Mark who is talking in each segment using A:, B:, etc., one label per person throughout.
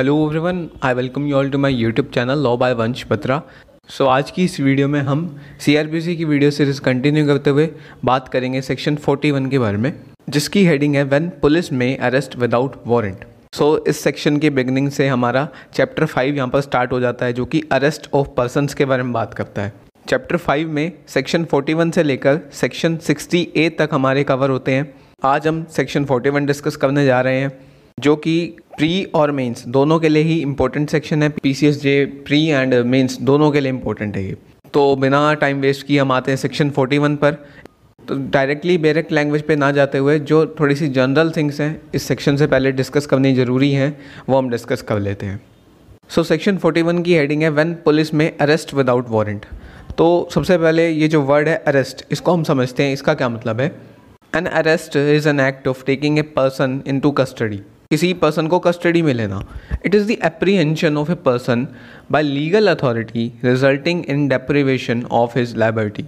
A: hello everyone I welcome you all to my YouTube channel law by Vansh Patra सो आज की इस video में हम सी की वीडियो सीरीज़ कंटिन्यू करते हुए बात करेंगे सेक्शन 41 के बारे में जिसकी हेडिंग है when police may arrest without warrant so so, इस सेक्शन के बिगनिंग से हमारा चैप्टर फाइव यहाँ पर स्टार्ट हो जाता है जो कि अरेस्ट ऑफ पर्सनस के बारे में बात करता है चैप्टर फाइव में सेक्शन 41 से लेकर सेक्शन ए तक हमारे कवर होते हैं आज हम सेक्शन 41 डिस्कस करने जा रहे हैं जो कि प्री और मेंस दोनों के लिए ही इम्पोर्टेंट सेक्शन है P C S J pre and mains दोनों के लिए इम्पोर्टेंट है ये तो बिना टाइम वेस्ट किए हम आते हैं सेक्शन 41 पर तो डायरेक्टली बेरेक्ट लैंग्वेज पे ना जाते हुए जो थोड़ी सी जनरल थिंग्स हैं इस सेक्शन से पहले डिस्कस करनी ज़रूरी हैं वो हम डिस्कस कर लेते हैं सो सेक्शन 41 की हेडिंग है when police may arrest without warrant तो सबसे पहले ये जो वर्ड है अरेस्ट इसको हम समझते हैं इसका क्या मतलब है an arrest is an act of taking a person into custody किसी पर्सन को कस्टडी में लेना it is the apprehension of a person by legal authority resulting in deprivation of his liberty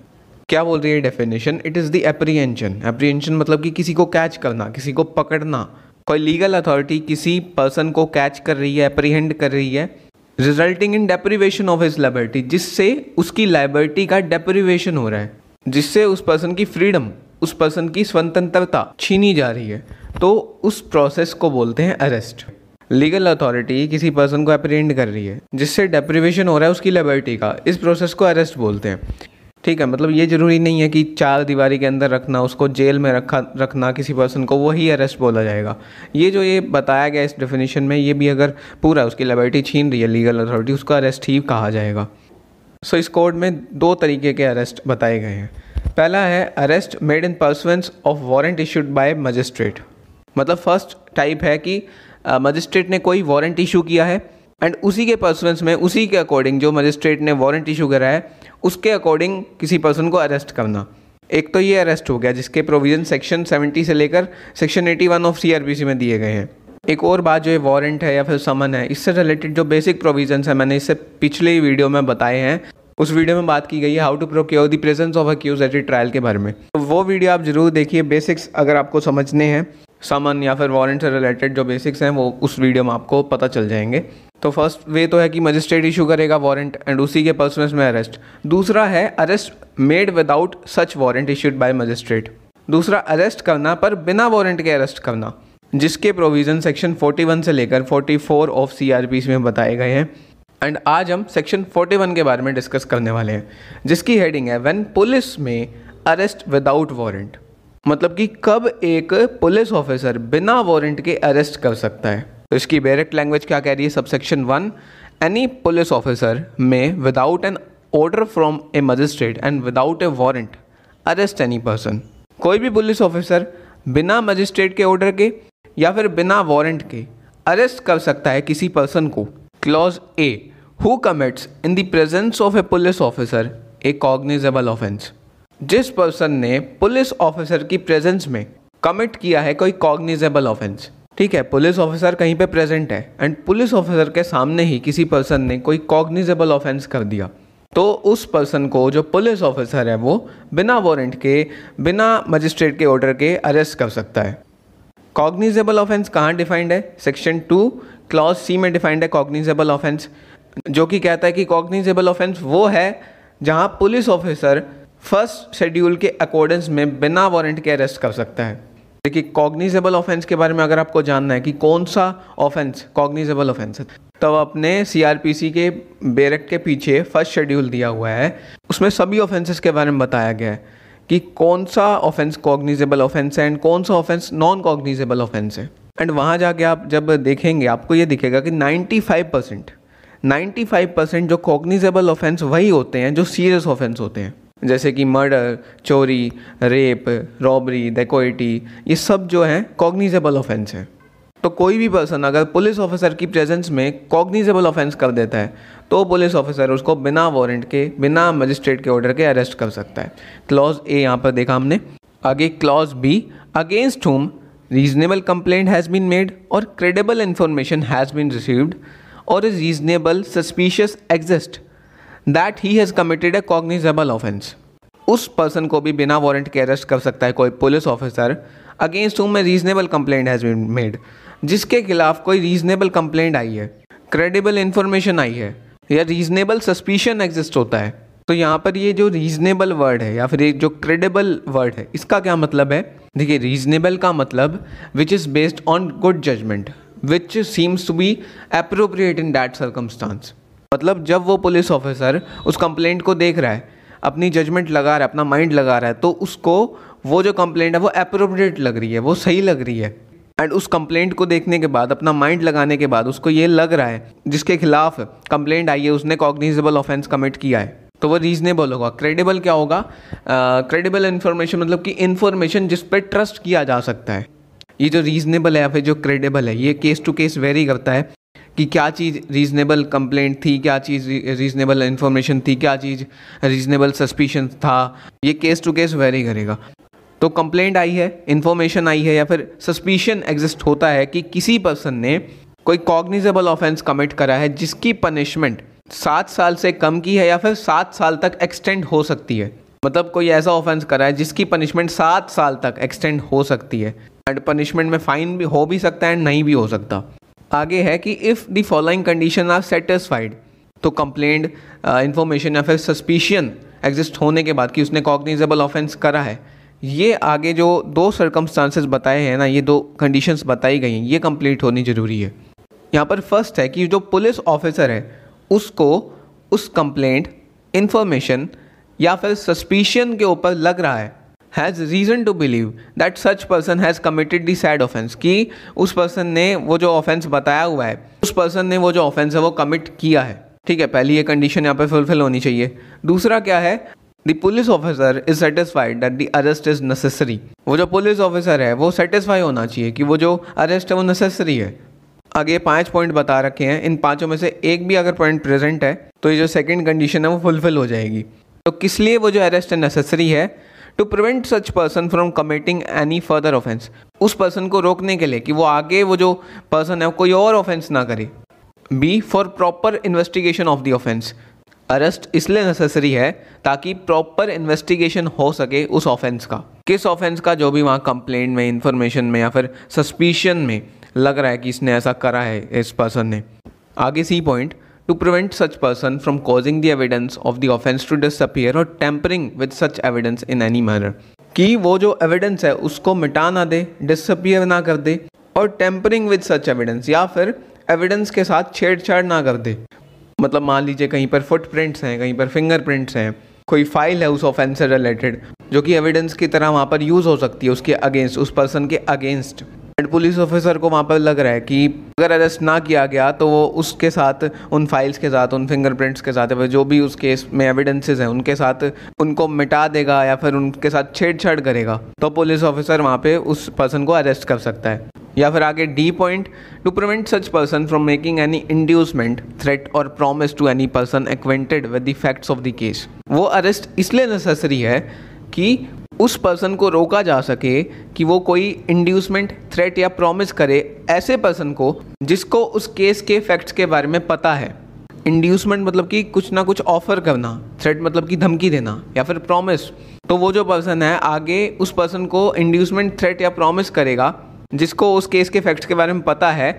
A: क्या बोल रही है definition it is the apprehension apprehension मतलब कि किसी को कैच करना किसी को पकड़ना कोई लीगल अथॉरिटी किसी पर्सन को कैच कर रही है अप्रीहेंड कर रही है resulting in deprivation of his liberty जिससे उसकी लाइबर्टी का डेप्रीवेशन हो रहा है जिससे उस पर्सन की फ्रीडम उस पर्सन की स्वतंत्रता छीनी जा रही है तो उस प्रोसेस को बोलते हैं अरेस्ट लीगल अथॉरिटी किसी पर्सन को अप्रेंड कर रही है जिससे डेप्रिवेशन हो रहा है उसकी लिबर्टी का इस प्रोसेस को अरेस्ट बोलते हैं ठीक है मतलब ये ज़रूरी नहीं है कि चार दीवारी के अंदर रखना उसको जेल में रखा रखना किसी पर्सन को वही अरेस्ट बोला जाएगा ये जो ये बताया गया इस डेफिनेशन में ये भी अगर पूरा उसकी लिबर्टी छीन रही है लीगल अथॉरिटी उसका अरेस्ट ही कहा जाएगा सो so, इस कोड में दो तरीके के अरेस्ट बताए गए हैं पहला है arrest made in pursuance of warrant issued by magistrate मतलब फर्स्ट टाइप है कि मजिस्ट्रेट uh, ने कोई वारंट इशू किया है एंड उसी के पर्सनस में उसी के अकॉर्डिंग जो मजिस्ट्रेट ने वारंट इशू करा है उसके अकॉर्डिंग किसी पर्सन को अरेस्ट करना एक तो ये अरेस्ट हो गया जिसके प्रोविज़न सेक्शन 70 से लेकर सेक्शन 81 ऑफ सीआरपीसी में दिए गए हैं एक और बात जो ये वारंट है या फिर समन है इससे रिलेटेड जो बेसिक प्रोविजन है मैंने इससे पिछले ही वीडियो में बताए हैं उस वीडियो में बात की गई है how to procure the presence of accused at trial के बारे में तो वो वीडियो आप जरूर देखिए बेसिक्स अगर आपको समझने हैं सामान या फिर वारंट से रिलेटेड जो बेसिक्स हैं वो उस वीडियो में आपको पता चल जाएंगे तो फर्स्ट वे तो है कि मजिस्ट्रेट इशू करेगा वारंट एंड उसी के पर्सनस में अरेस्ट दूसरा है arrest made without such warrant issued by magistrate दूसरा अरेस्ट करना पर बिना वारंट के अरेस्ट करना जिसके प्रोविज़न सेक्शन 41 से लेकर 44 ऑफ सी में बताए गए हैं एंड आज हम सेक्शन 41 के बारे में डिस्कस करने वाले हैं जिसकी हेडिंग है when police may arrest without warrant मतलब कि कब एक पुलिस ऑफिसर बिना वारंट के अरेस्ट कर सकता है तो इसकी डायरेक्ट लैंग्वेज क्या कह रही है subsection one any police officer may without an order from a magistrate and without a warrant arrest any person कोई भी पुलिस ऑफिसर बिना मजिस्ट्रेट के ऑर्डर के या फिर बिना वारंट के अरेस्ट कर सकता है किसी पर्सन को clause a who commits in the presence of a police officer a cognizable offence जिस पर्सन ने पुलिस ऑफिसर की प्रेजेंस में कमिट किया है कोई कॉग्निजेबल ऑफेंस ठीक है पुलिस ऑफिसर कहीं पे प्रेजेंट है एंड पुलिस ऑफिसर के सामने ही किसी पर्सन ने कोई कॉग्निजेबल ऑफेंस कर दिया तो उस पर्सन को जो पुलिस ऑफिसर है वो बिना वारंट के बिना मजिस्ट्रेट के ऑर्डर के अरेस्ट कर सकता है कॉग्निजेबल ऑफेंस कहाँ डिफाइंड है सेक्शन टू क्लॉज सी में डिफाइंड है कॉग्निजेबल ऑफेंस जो कि कहता है कि कॉग्निजेबल ऑफेंस वो है जहाँ पुलिस ऑफिसर फर्स्ट शेड्यूल के अकॉर्डेंस में बिना वारंट के अरेस्ट कर सकता है देखिए कॉग्निजेबल ऑफेंस के बारे में अगर आपको जानना है कि कौन सा ऑफेंस कॉग्निजेबल ऑफेंस है आर अपने सीआरपीसी के बेरेक्ट के पीछे फर्स्ट शेड्यूल दिया हुआ है उसमें सभी ऑफेंसेस के बारे में बताया गया है कि कौन सा ऑफेंस कॉग्निजेबल ऑफेंस है एंड कौन सा ऑफेंस नॉन कॉग्निजेबल ऑफेंस है एंड वहाँ जाके आप जब देखेंगे आपको ये दिखेगा कि 95 परसेंट नाइन्टी फाइव परसेंट जो कॉग्निजेबल ऑफेंस वही होते हैं जो सीरियस ऑफेंस होते हैं जैसे कि मर्डर चोरी रेप रॉबरी डेकोइटी ये सब जो है कॉग्निजेबल ऑफेंस है तो कोई भी पर्सन अगर पुलिस ऑफिसर की प्रेजेंस में कॉग्निजेबल ऑफेंस कर देता है तो पुलिस ऑफिसर उसको बिना वारंट के बिना मजिस्ट्रेट के ऑर्डर के अरेस्ट कर सकता है क्लॉज ए यहाँ पर देखा हमने आगे clause b against whom reasonable complaint has been made or credible information has been received or reasonable suspicious exist that he has committed a cognizable offence उस पर्सन को भी बिना वारंट के अरेस्ट कर सकता है कोई police officer against whom reasonable complaint has been made जिसके खिलाफ कोई रीजनेबल कंप्लेंट आई है क्रेडिबल इंफॉर्मेशन आई है या रीजनेबल सस्पिशन एग्जिस्ट होता है तो यहाँ पर ये जो रीजनेबल वर्ड है या फिर ये जो क्रेडिबल वर्ड है इसका क्या मतलब है देखिए रीजनेबल का मतलब which is based on good judgement which seems to be appropriate in that circumstance मतलब जब वो पुलिस ऑफिसर उस कंप्लेंट को देख रहा है अपनी जजमेंट लगा रहा है अपना माइंड लगा रहा है तो उसको वो जो कंप्लेंट है वो अप्रोप्रिएट लग रही है वो सही लग रही है एंड उस कंप्लेंट को देखने के बाद अपना माइंड लगाने के बाद उसको ये लग रहा है जिसके खिलाफ कंप्लेंट आई है उसने कॉग्निजेबल ऑफेंस कमिट किया है तो वो रीजनेबल होगा क्रेडिबल क्या होगा क्रेडिबल इन्फॉर्मेशन मतलब कि इन्फॉर्मेशन जिस पर ट्रस्ट किया जा सकता है ये जो रीजनेबल है या फिर जो क्रेडिबल है ये केस टू केस वेरी करता है कि क्या चीज़ रीज़नेबल कंप्लेंट थी क्या चीज़ रीज़नेबल इन्फॉर्मेशन थी क्या चीज़ रीज़नेबल सस्पिशन था ये केस टू केस वेरी करेगा तो कंप्लेंट आई है इन्फॉर्मेशन आई है या फिर सस्पिशन एग्जिस्ट होता है कि किसी पर्सन ने कोई कॉग्निजेबल ऑफेंस कमिट करा है जिसकी पनिशमेंट सात साल से कम की है या फिर सात साल तक एक्सटेंड हो सकती है मतलब कोई ऐसा ऑफेंस करा है जिसकी पनिशमेंट सात साल तक एक्सटेंड हो सकती है एंड पनिशमेंट में फ़ाइन भी हो भी सकता है एंड नहीं भी हो सकता आगे है कि if the following condition are satisfied तो कंप्लेंट इंफॉर्मेशन uh, या फिर सस्पिशियन एग्जिस्ट होने के बाद कि उसने कॉग्निजेबल ऑफेंस करा है ये आगे जो दो सर्कमस्टांसेस बताए हैं ना ये दो कंडीशंस बताई गई हैं ये कंप्लीट होनी ज़रूरी है यहाँ पर फर्स्ट है कि जो पुलिस ऑफिसर है उसको उस कंप्लेंट इन्फॉर्मेशन या फिर सस्पिशन के ऊपर लग रहा है has reason to believe that such person has committed the said offence कि उस पर्सन ने वो जो ऑफेंस बताया हुआ है उस पर्सन ने वो जो ऑफेंस है वो कमिट किया है ठीक है पहली ये कंडीशन यहाँ पे फुलफिल होनी चाहिए दूसरा क्या है the police officer is satisfied that the arrest is necessary वो जो पुलिस ऑफिसर है वो सेटिस्फाई होना चाहिए कि वो जो अरेस्ट है वो नेसेसरी है आगे पांच पॉइंट बता रखे हैं इन पांचों में से एक भी अगर पॉइंट प्रेजेंट है तो ये जो सेकंड कंडीशन है वो फुलफिल हो जाएगी तो किस लिए वो जो अरेस्ट है नेसेसरी है to prevent such person from committing any further offence उस पर्सन को रोकने के लिए कि वो आगे वो जो पर्सन है कोई और ऑफेंस ना करे b for proper investigation of the offence arrest इसलिए नेसेसरी है ताकि प्रॉपर इन्वेस्टिगेशन हो सके उस ऑफेंस का किस ऑफेंस का जो भी वहाँ कंप्लेन में इंफॉर्मेशन में या फिर सस्पिशन में लग रहा है कि इसने ऐसा करा है इस पर्सन ने आगे c point to prevent such person from causing the evidence of the offense to disappear or tampering with such evidence in any manner कि वो जो एविडेंस है उसको मिटा ना दे डिसअपियर ना कर दे और टेम्परिंग विद सच एविडेंस या फिर एविडेंस के साथ छेड़छाड़ ना कर दे मतलब मान लीजिए कहीं पर फुटप्रिंट्स हैं कहीं पर फिंगरप्रिंट्स हैं कोई फाइल है उस ऑफेंस से रिलेटेड जो कि एविडेंस की तरह वहाँ पर यूज़ हो सकती है उसके अगेंस्ट उस पर्सन के अगेंस्ट एंड पुलिस ऑफिसर को वहाँ पर लग रहा है कि अगर अरेस्ट ना किया गया तो वो उसके साथ उन फाइल्स के साथ उन फिंगरप्रिंट्स के साथ जो भी उस केस में एविडेंसेस हैं उनके साथ उनको मिटा देगा या फिर उनके साथ छेड़छाड़ करेगा तो पुलिस ऑफिसर वहाँ पे उस पर्सन को अरेस्ट कर सकता है या फिर आगे d point to prevent such person from making any inducement threat or promise to any person acquainted with the facts of the case वो अरेस्ट इसलिए नेसेसरी है कि उस पर्सन को रोका जा सके कि वो कोई इंड्यूसमेंट थ्रेट या प्रॉमिस करे ऐसे पर्सन को जिसको उस केस के फैक्ट्स के बारे में पता है इंड्यूसमेंट मतलब कि कुछ ना कुछ ऑफर करना थ्रेट मतलब कि धमकी देना या फिर प्रॉमिस तो वो जो पर्सन है आगे उस पर्सन को इंड्यूसमेंट थ्रेट या प्रॉमिस करेगा जिसको उस केस के फैक्ट्स के बारे में पता है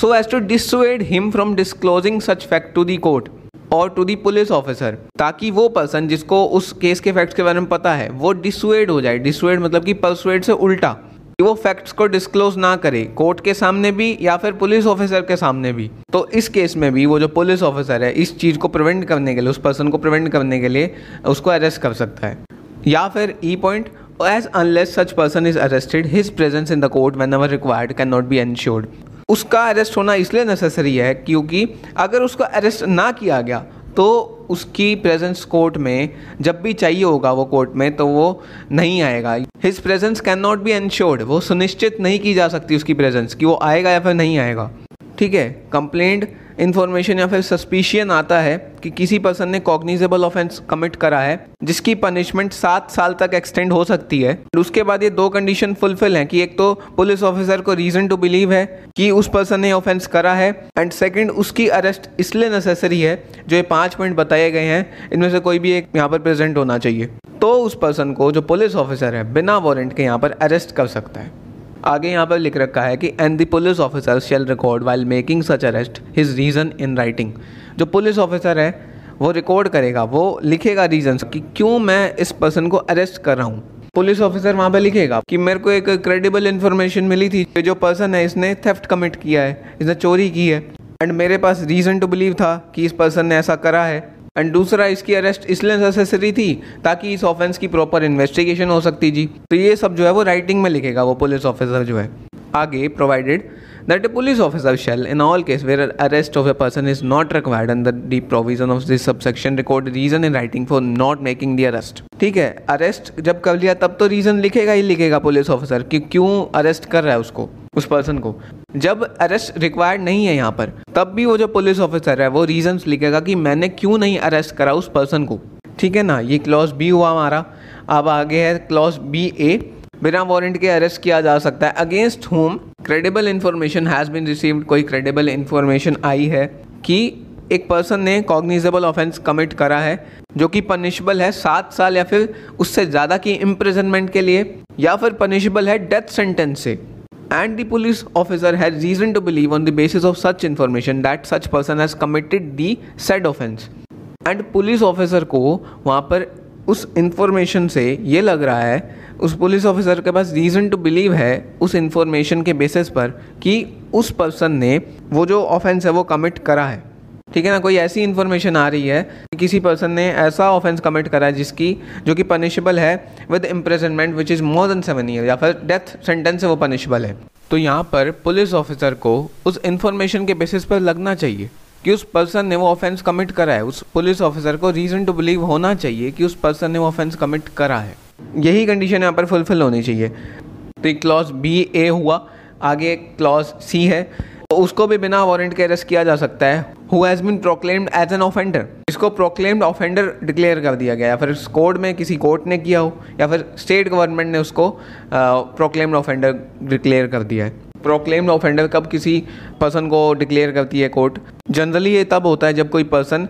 A: so as to dissuade him from disclosing such fact to the court or to the police officer ताकि वो पर्सन जिसको उस केस के फैक्ट्स के बारे में पता है वो डिसुएड हो जाए डिसुएड मतलब कि परसुएड से उल्टा कि वो फैक्ट्स को डिस्क्लोज ना करे कोर्ट के सामने भी या फिर पुलिस ऑफिसर के सामने भी तो इस केस में भी वो जो पुलिस ऑफिसर है इस चीज़ को प्रिवेंट करने के लिए उस पर्सन को प्रिवेंट करने के लिए उसको अरेस्ट कर सकता है या फिर e point as such person is arrested his presence in the court whenever required cannot be ensured उसका अरेस्ट होना इसलिए नेसेसरी है क्योंकि अगर उसका अरेस्ट ना किया गया तो उसकी प्रेजेंस कोर्ट में जब भी चाहिए होगा वो कोर्ट में तो वो नहीं आएगा his presence cannot be ensured वो सुनिश्चित नहीं की जा सकती उसकी प्रेजेंस कि वो आएगा या फिर नहीं आएगा ठीक है कंप्लेंट इन्फॉर्मेशन या फिर सस्पिशियन आता है कि किसी पर्सन ने कॉग्निजेबल ऑफेंस कमिट करा है जिसकी पनिशमेंट सात साल तक एक्सटेंड हो सकती है उसके बाद ये दो कंडीशन फुलफिल हैं कि एक तो पुलिस ऑफिसर को रीज़न टू बिलीव है कि उस पर्सन ने ऑफेंस करा है एंड सेकंड उसकी अरेस्ट इसलिए नेसेसरी है जो ये पाँच पॉइंट बताए गए हैं इनमें से कोई भी एक यहाँ पर प्रेजेंट होना चाहिए तो उस पर्सन को जो पुलिस ऑफिसर है बिना वारंट के यहाँ पर अरेस्ट कर सकता है आगे यहाँ पर लिख रखा है कि and the police officer shall record while making such arrest his reason in writing जो पुलिस ऑफिसर है वो रिकॉर्ड करेगा वो लिखेगा रीज़न कि क्यों मैं इस पर्सन को अरेस्ट कर रहा हूँ पुलिस ऑफिसर वहाँ पर लिखेगा कि मेरे को एक क्रेडिबल इन्फॉर्मेशन मिली थी कि जो पर्सन है इसने थेफ्ट कमिट किया है इसने चोरी की है एंड मेरे पास रीज़न टू बिलीव था कि इस पर्सन ने ऐसा करा है एंड दूसरा इसकी अरेस्ट इसलिए नेसेसरी थी ताकि इस ऑफेंस की प्रॉपर इन्वेस्टिगेशन हो सकती जी तो ये सब जो है वो राइटिंग में लिखेगा वो पुलिस ऑफिसर जो है आगे provided that a police officer shall in all case where arrest of a person is not required in the the provision of this sub section record reason in writing for not making the arrest ठीक है arrest जब कर लिया तब तो reason लिखेगा ही लिखेगा police officer कि क्यों अरेस्ट कर रहा है उसको उस पर्सन को जब अरेस्ट रिक्वायर्ड नहीं है यहाँ पर तब भी वो जो पुलिस ऑफिसर है वो रीजंस लिखेगा कि मैंने क्यों नहीं अरेस्ट करा उस पर्सन को ठीक है ना ये क्लॉज बी हुआ हमारा अब आगे है क्लॉज बी ए बिना वारंट के अरेस्ट किया जा सकता है against whom credible information has been received कोई क्रेडिबल इन्फॉर्मेशन आई है कि एक पर्सन ने कॉग्निजेबल ऑफेंस कमिट करा है जो कि पनिशबल है सात साल या फिर उससे ज़्यादा की इम्प्रिजनमेंट के लिए या फिर पनिशेबल है डेथ सेंटेंस से and the police officer has reason to believe on the basis of such information that such person has committed the said offense and police officer को वहाँ पर उस इन्फॉर्मेशन से ये लग रहा है उस पुलिस ऑफिसर के पास रीज़न टू बिलीव है उस इन्फॉर्मेशन के बेसिस पर कि उस पर्सन ने वो जो ऑफेंस है वो कमिट करा है ठीक है ना कोई ऐसी इन्फॉर्मेशन आ रही है कि किसी पर्सन ने ऐसा ऑफेंस कमिट करा है जिसकी जो कि पनिशेबल है with imprisonment which is more than seven year या फिर डेथ सेंटेंस से वो पनिशेबल है तो यहाँ पर पुलिस ऑफिसर को उस इन्फॉर्मेशन के बेसिस पर लगना चाहिए कि उस पर्सन ने वो ऑफेंस कमिट करा है उस पुलिस ऑफिसर को रीज़न टू बिलीव होना चाहिए कि उस पर्सन ने वो ऑफेंस कमिट करा है यही कंडीशन यहाँ पर फुलफिल होनी चाहिए तो एक क्लॉज बी ए हुआ आगे क्लॉज सी है तो उसको भी बिना वारंट के अरेस्ट किया जा सकता है who has been proclaimed as an offender इसको प्रोक्लेम्ड ऑफेंडर डिक्लेयर कर दिया गया या फिर इस कोर्ट में किसी कोर्ट ने किया हो या फिर स्टेट गवर्नमेंट ने उसको प्रोक्लेम्ड ऑफेंडर डिक्लेयर कर दिया है प्रोक्लेम्ड ऑफेंडर कब किसी पर्सन को डिक्लेयर करती है कोर्ट जनरली ये तब होता है जब कोई पर्सन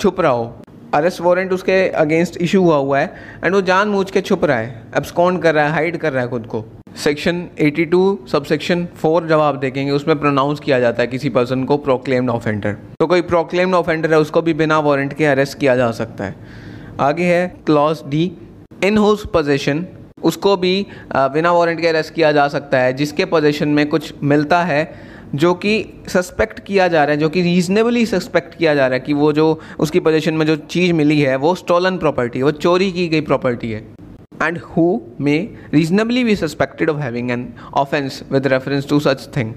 A: छुप रहा हो अरेस्ट वारंट उसके अगेंस्ट इशू हुआ हुआ है एंड वो जान मूझ के छुप रहा है एब्सकॉन्ड कर रहा है हाइड कर रहा है खुद को सेक्शन 82 सब सेक्शन फोर जब आप देखेंगे उसमें प्रोनाउंस किया जाता है किसी पर्सन को प्रोक्लेम्ड ऑफेंडर तो कोई प्रोक्लेम्ड ऑफेंडर है उसको भी बिना वारंट के अरेस्ट किया जा सकता है आगे है clause D in whose possession उसको भी uh, बिना वारंट के अरेस्ट किया जा सकता है जिसके पोजेशन में कुछ मिलता है जो कि सस्पेक्ट किया जा रहा है जो कि रीज़नेबली सस्पेक्ट किया जा रहा है कि वो जो उसकी पोजिशन में जो चीज़ मिली है वो स्टोलन प्रॉपर्टी है वो चोरी की गई प्रॉपर्टी है and who may reasonably be suspected of having an offense with reference to such thing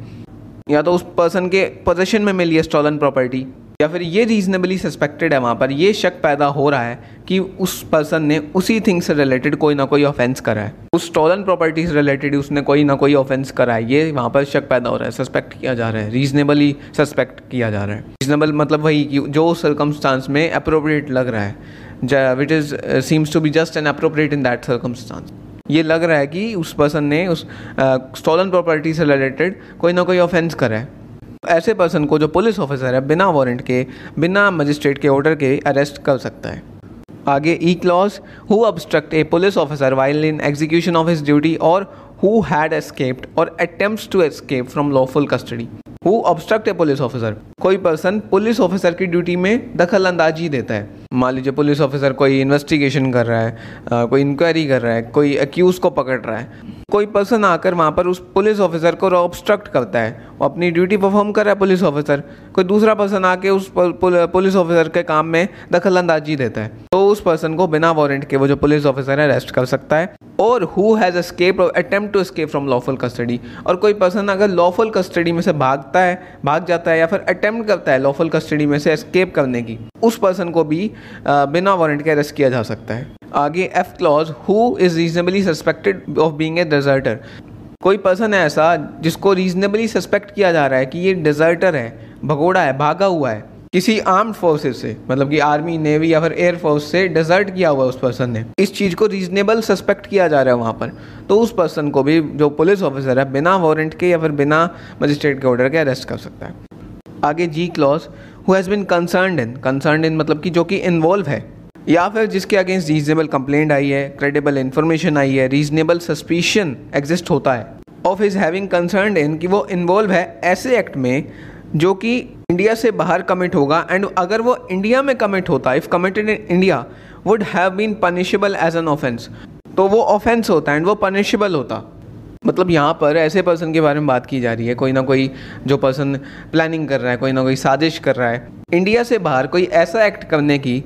A: या तो उस पर्सन के पोजिशन में मिली है स्टॉलन प्रॉपर्टी या फिर ये रीज़नेबली सस्पेक्टेड है वहाँ पर ये शक पैदा हो रहा है कि उस पर्सन ने उसी थिंग से रिलेटेड कोई ना कोई ऑफेंस करा है उस स्टॉलन प्रॉपर्टी से रिलेटेड उसने कोई ना कोई ऑफेंस करा है ये वहाँ पर शक पैदा हो रहा है सस्पेक्ट किया जा रहा है रीज़नेबली सस्पेक्ट किया जा रहा है रीज़नेबल मतलब वही कि जो उस सर्कमस्टांस में अप्रोप्रिएट लग रहा है with is seems to be just an appropriate in that circumstance ये लग रहा है कि उस पर्सन ने उस स्टॉलन uh, प्रॉपर्टी से रिलेटेड कोई ना कोई ऑफेंस करा है ऐसे पर्सन को जो पुलिस ऑफिसर है बिना वारंट के बिना मजिस्ट्रेट के ऑर्डर के अरेस्ट कर सकता है आगे E clause who obstruct a police officer while in execution of his duty और हु हैड एस्केप्ड और attempt to escape from lawful custody who obstruct a police officer कोई पर्सन पुलिस ऑफिसर की duty में दखल अंदाजी देता है मान लीजिए पुलिस ऑफिसर कोई इन्वेस्टिगेशन कर रहा है कोई इंक्वायरी कर रहा है कोई अक्यूज को पकड़ रहा है कोई पर्सन आकर वहाँ पर उस पुलिस ऑफिसर को ऑब्स्ट्रक्ट करता है अपनी ड्यूटी परफॉर्म कर रहा है पुलिस ऑफिसर कोई दूसरा पर्सन आके उस पुलिस ऑफिसर के काम में दखल अंदाजी देता है तो उस पर्सन को बिना वारंट के वो जो पुलिस ऑफिसर है अरेस्ट कर सकता है और who has escape attempt to escape from lawful custody और कोई पर्सन अगर लॉफुल कस्टडी में से भागता है भाग जाता है या फिर अटेम्प्ट करता है लॉफुल कस्टडी में से एस्केप करने की उस पर्सन को भी बिना वारंट के अरेस्ट किया जा सकता है आगे F clause who is reasonably suspected of being a deserter कोई पर्सन है ऐसा जिसको रीजनेबली सस्पेक्ट किया जा रहा है कि ये डिज़र्टर है भगोड़ा है भागा हुआ है किसी आर्म्ड फोर्सेज से मतलब कि आर्मी नेवी या फिर एयर फोर्स से डिजर्ट किया हुआ उस पर्सन ने इस चीज़ को रीजनेबल सस्पेक्ट किया जा रहा है वहाँ पर तो उस पर्सन को भी जो पुलिस ऑफिसर है बिना वारंट के या फिर बिना मजिस्ट्रेट के ऑर्डर के अरेस्ट कर सकता है आगे G clause who has been concerned in concerned in मतलब कि जो कि इन्वॉल्व है या फिर जिसके अगेंस्ट रीजनेबल कंप्लेंट आई है क्रेडिबल इन्फॉर्मेशन आई है रीजनेबल सस्पिशन एग्जिस्ट होता है of is having concern in कि वो इन्वॉल्व है ऐसे एक्ट में जो कि इंडिया से बाहर कमिट होगा एंड अगर वो इंडिया में कमिट होता if committed in India would have been punishable as an offence तो वो ऑफेंस होता एंड वो पनिशेबल होता मतलब यहाँ पर ऐसे पर्सन के बारे में बात की जा रही है कोई ना कोई जो पर्सन प्लानिंग कर रहा है कोई ना कोई साजिश कर रहा है इंडिया से बाहर कोई ऐसा एक्ट करने की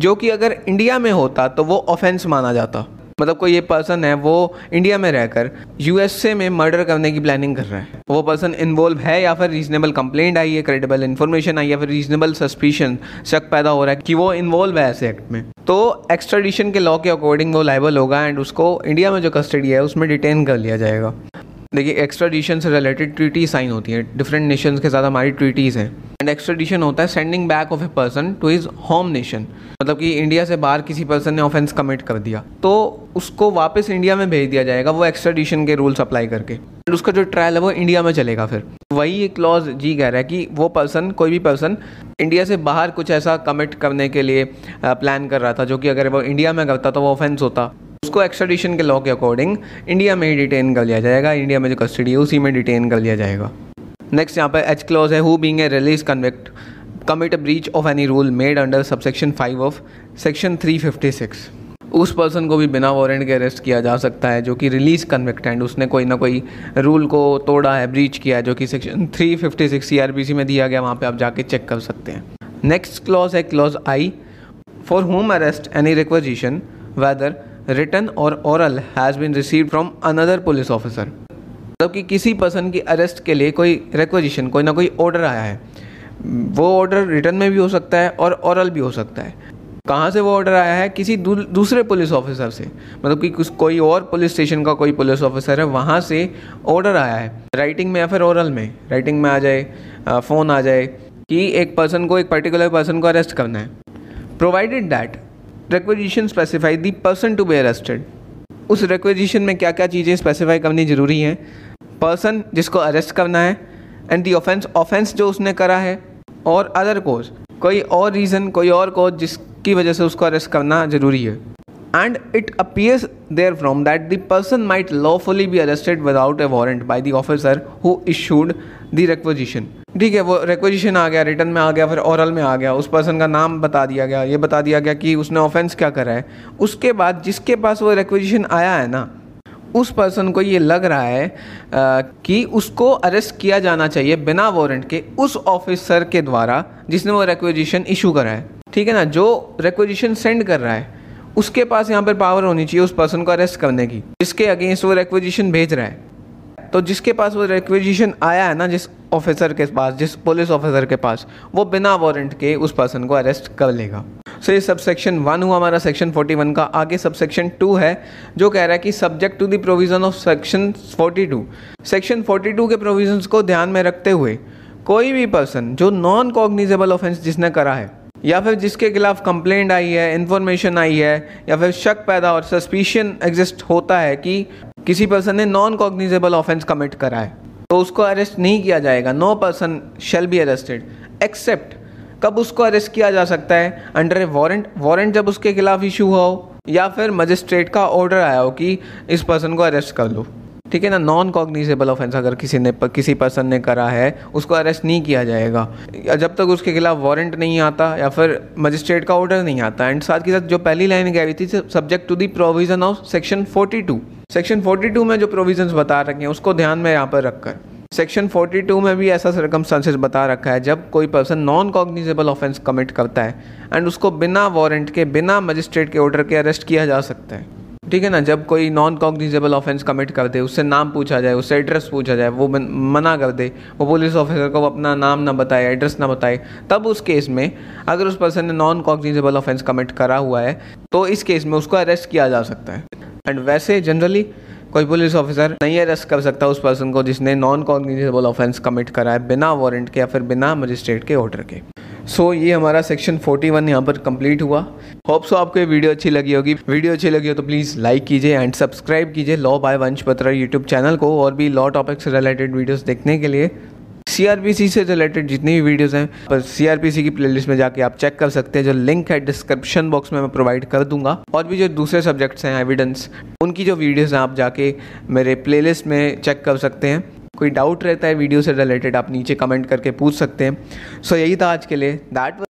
A: जो कि अगर इंडिया में होता तो वो ऑफेंस माना जाता मतलब कोई ये पर्सन है वो इंडिया में रहकर यूएसए में मर्डर करने की प्लानिंग कर रहा है वो पर्सन इन्वॉल्व है या फिर रीजनेबल कंप्लेंट आई है क्रेडिबल इन्फॉर्मेशन आई या फिर रीजनेबल सस्पिशन शक पैदा हो रहा है कि वो इन्वॉल्व है ऐसे एक्ट में तो एक्स्ट्राडिशन के लॉ के अकॉर्डिंग वो लाइबल होगा एंड उसको इंडिया में जो कस्टडी है उसमें डिटेन कर लिया जाएगा देखिए एक्स्ट्राडिशन से रिलेटेड ट्रीटी साइन होती है डिफरेंट नेशंस के साथ हमारी ट्रीटीज़ हैं एंड एक्स्ट्राडिशन होता है sending back of a person to his home nation मतलब कि इंडिया से बाहर किसी पर्सन ने ऑफेंस कमिट कर दिया तो उसको वापस इंडिया में भेज दिया जाएगा वो एक्सट्रेडिशन के रूल्स अप्लाई करके एंड उसका जो ट्रायल है वो इंडिया में चलेगा फिर वही एक क्लॉज जी कह रहा है कि वो पर्सन कोई भी पर्सन इंडिया से बाहर कुछ ऐसा कमिट करने के लिए प्लान कर रहा था जो कि अगर वो इंडिया में करता तो वो ऑफेंस होता उसको एक्स्ट्राडिशन के लॉ के अकॉर्डिंग इंडिया में ही डिटेन कर लिया जाएगा इंडिया में जो कस्टडी है उसी में डिटेन कर लिया जाएगा नेक्स्ट यहाँ पर एच क्लॉज है who being a release convict commit a breach of any rule made under subsection five of section three fifty six उस पर्सन को भी बिना वारंट के अरेस्ट किया जा सकता है जो कि रिलीज कन्विक्ट एंड उसने कोई ना कोई रूल को तोड़ा है ब्रीच किया है जो कि section three fifty six C R P C में दिया गया वहाँ पर आप जाके चेक कर सकते हैं नेक्स्ट क्लॉज है clause I for whom arrest any requisition whether written or oral has been receive from another police officer मतलब कि किसी पर्सन की अरेस्ट के लिए कोई रिक्वेजिशन कोई ना कोई ऑर्डर आया है वो ऑर्डर रिटर्न में भी हो सकता है और औरल भी हो सकता है कहाँ से वो ऑर्डर आया है किसी दू, दूसरे पुलिस ऑफिसर से मतलब कि कुछ कोई और पुलिस स्टेशन का कोई पुलिस ऑफिसर है वहाँ से ऑर्डर आया है राइटिंग में या फिर ओरल में राइटिंग में आ जाए फ़ोन आ जाए कि एक पर्सन को एक पर्टिकुलर पर्सन को अरेस्ट करना है provided that requisition specify the person to be arrested उस रिक्वेजिशन में क्या क्या चीज़ें स्पेसिफाई करनी ज़रूरी हैं पर्सन जिसको अरेस्ट करना है एंड दी ऑफेंस ऑफेंस जो उसने करा है और अदर कोज कोई और रीज़न कोई और कोज जिसकी वजह से उसको अरेस्ट करना ज़रूरी है and it therefrom that the person might lawfully be arrested without a warrant by the officer who issued the requisition ठीक है वो रिक्वेजिशन आ गया रिटर्न में आ गया फिर औरल में आ गया उस पर्सन का नाम बता दिया गया ये बता दिया गया कि उसने ऑफेंस क्या करा है उसके बाद जिसके पास वो रिक्वेजिशन आया है ना उस पर्सन को ये लग रहा है आ, कि उसको अरेस्ट किया जाना चाहिए बिना वारंट के उस ऑफिसर के द्वारा जिसने वो रिक्वेजिशन इशू करा है ठीक है ना जो रिक्वेजिशन सेंड कर रहा है उसके पास यहाँ पर पावर होनी चाहिए उस पर्सन को अरेस्ट करने की जिसके अगेंस्ट वो रिक्वेजिशन भेज रहा है तो जिसके पास वो रिक्वेजिशन आया है ना जिस ऑफिसर के पास जिस पुलिस ऑफिसर के पास वो बिना वारंट के उस पर्सन को अरेस्ट कर लेगा सो ये सब सेक्शन वन हुआ हमारा सेक्शन फोर्टी वन का आगे सब सेक्शन टू है जो कह रहा है कि subject to the provision of section forty two section forty two के प्रोविजन को ध्यान में रखते हुए कोई भी पर्सन जो नॉन कॉग्निजेबल ऑफेंस जिसने करा है या फिर जिसके खिलाफ कंप्लेंट आई है इन्फॉर्मेशन आई है या फिर शक पैदा और सस्पिशन एग्जिस्ट होता है कि किसी पर्सन ने नॉन कॉग्निजेबल ऑफेंस कमिट करा है तो उसको अरेस्ट नहीं किया जाएगा no person shall be arrested except कब उसको अरेस्ट किया जा सकता है अंडर ए वारंट वारंट जब उसके खिलाफ इशू हो या फिर मजिस्ट्रेट का ऑर्डर आया हो कि इस पर्सन को अरेस्ट कर लो ठीक है ना नॉन कॉग्निजेबल ऑफेंस अगर किसी ने किसी पर्सन ने करा है उसको अरेस्ट नहीं किया जाएगा जब तक उसके खिलाफ वारंट नहीं आता या फिर मजिस्ट्रेट का ऑर्डर नहीं आता एंड साथ के साथ जो पहली लाइन गई थी subject to the provision of section 42 section 42 में जो प्रोविजन बता रखे हैं उसको ध्यान में यहाँ पर रखकर सेक्शन 42 में भी ऐसा सरकमस्टांसेस बता रखा है जब कोई person non cognizable offence commit करता है एंड उसको बिना वारंट के बिना मजिस्ट्रेट के ऑर्डर के अरेस्ट किया जा सकता है ठीक है ना जब कोई नॉन कॉग्निजेबल ऑफेंस कमिट कर दे उससे नाम पूछा जाए उससे एड्रेस पूछा जाए वो मना कर दे वो पुलिस ऑफिसर को अपना नाम ना बताए एड्रेस ना बताए तब उस केस में अगर उस पर्सन ने नॉन कॉग्निजेबल ऑफेंस कमिट करा हुआ है तो इस केस में उसको अरेस्ट किया जा सकता है एंड वैसे जनरली कोई पुलिस ऑफिसर नहीं अरेस्ट कर सकता उस पर्सन को जिसने नॉन कॉग्निजेबल ऑफेंस कमिट करा है बिना वारंट के या फिर बिना मजिस्ट्रेट के ऑर्डर के सो so, ये हमारा सेक्शन 41 वन यहाँ पर कंप्लीट हुआ होप सो आपको ये वीडियो अच्छी लगी होगी वीडियो अच्छी लगी हो तो प्लीज़ लाइक कीजिए एंड सब्सक्राइब कीजिए law by Vansh Batra YouTube channel को और भी लॉ टॉपिक से रिलेटेड वीडियोस देखने के लिए सी से रिलेटेड जितनी भी वीडियोज़ हैं पर सी की प्लेलिस्ट में जाके आप चेक कर सकते हैं जो लिंक है डिस्क्रिप्शन बॉक्स में मैं प्रोवाइड कर दूंगा और भी जो दूसरे सब्जेक्ट्स हैं एविडेंस उनकी जो वीडियोज़ हैं आप जाके मेरे प्लेलिस्ट में चेक कर सकते हैं कोई डाउट रहता है वीडियो से रिलेटेड आप नीचे कमेंट करके पूछ सकते हैं सो so, यही था आज के लिए दैट